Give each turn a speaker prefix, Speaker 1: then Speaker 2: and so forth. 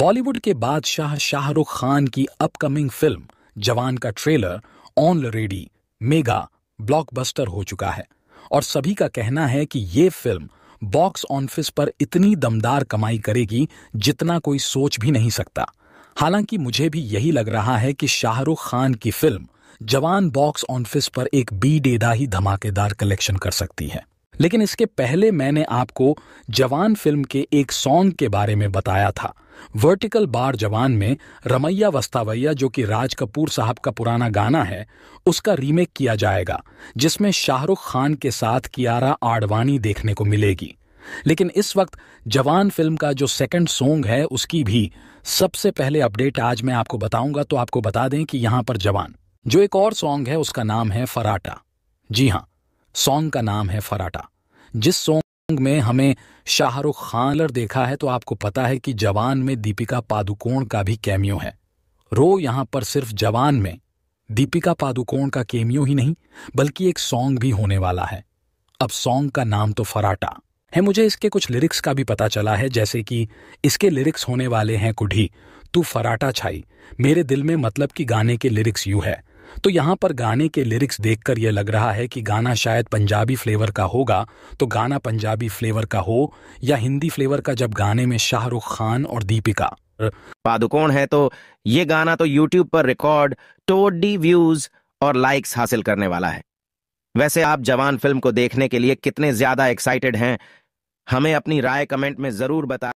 Speaker 1: बॉलीवुड के बादशाह शाहरुख खान की अपकमिंग फिल्म जवान का ट्रेलर ऑन रेडी मेगा ब्लॉकबस्टर हो चुका है और सभी का कहना है कि ये फिल्म बॉक्स ऑफिस पर इतनी दमदार कमाई करेगी जितना कोई सोच भी नहीं सकता हालांकि मुझे भी यही लग रहा है कि शाहरुख खान की फिल्म जवान बॉक्स ऑफिस पर एक बी डेदा ही धमाकेदार कलेक्शन कर सकती है लेकिन इसके पहले मैंने आपको जवान फिल्म के एक सॉन्ग के बारे में बताया था वर्टिकल बार जवान में रमैया वस्तावैया जो कि राज कपूर साहब का पुराना गाना है उसका रीमेक किया जाएगा जिसमें शाहरुख खान के साथ कियारा आडवाणी देखने को मिलेगी लेकिन इस वक्त जवान फिल्म का जो सेकंड सॉन्ग है उसकी भी सबसे पहले अपडेट आज मैं आपको बताऊंगा तो आपको बता दें कि यहां पर जवान जो एक और सॉन्ग है उसका नाम है फराटा जी हाँ सॉन्ग का नाम है फराटा जिस सॉन्ग में हमें शाहरुख खान देखा है तो आपको पता है कि जवान में दीपिका पादुकोण का भी कैमियो है रो यहां पर सिर्फ जवान में दीपिका पादुकोण का कैमियो ही नहीं बल्कि एक सॉन्ग भी होने वाला है अब सॉन्ग का नाम तो फराटा है मुझे इसके कुछ लिरिक्स का भी पता चला है जैसे कि इसके लिरिक्स होने वाले हैं कुढ़ी तू फराटा छाई मेरे दिल में मतलब कि गाने के लिरिक्स यू है तो यहाँ पर गाने के लिरिक्स देखकर यह लग रहा है कि गाना शायद पंजाबी फ्लेवर का होगा तो गाना पंजाबी फ्लेवर का हो या हिंदी फ्लेवर का जब गाने में शाहरुख खान और दीपिका पादुकोण है तो ये गाना तो यूट्यूब
Speaker 2: पर रिकॉर्ड टोडी व्यूज और लाइक्स हासिल करने वाला है वैसे आप जवान फिल्म को देखने के लिए कितने ज्यादा एक्साइटेड हैं हमें अपनी राय कमेंट में जरूर बता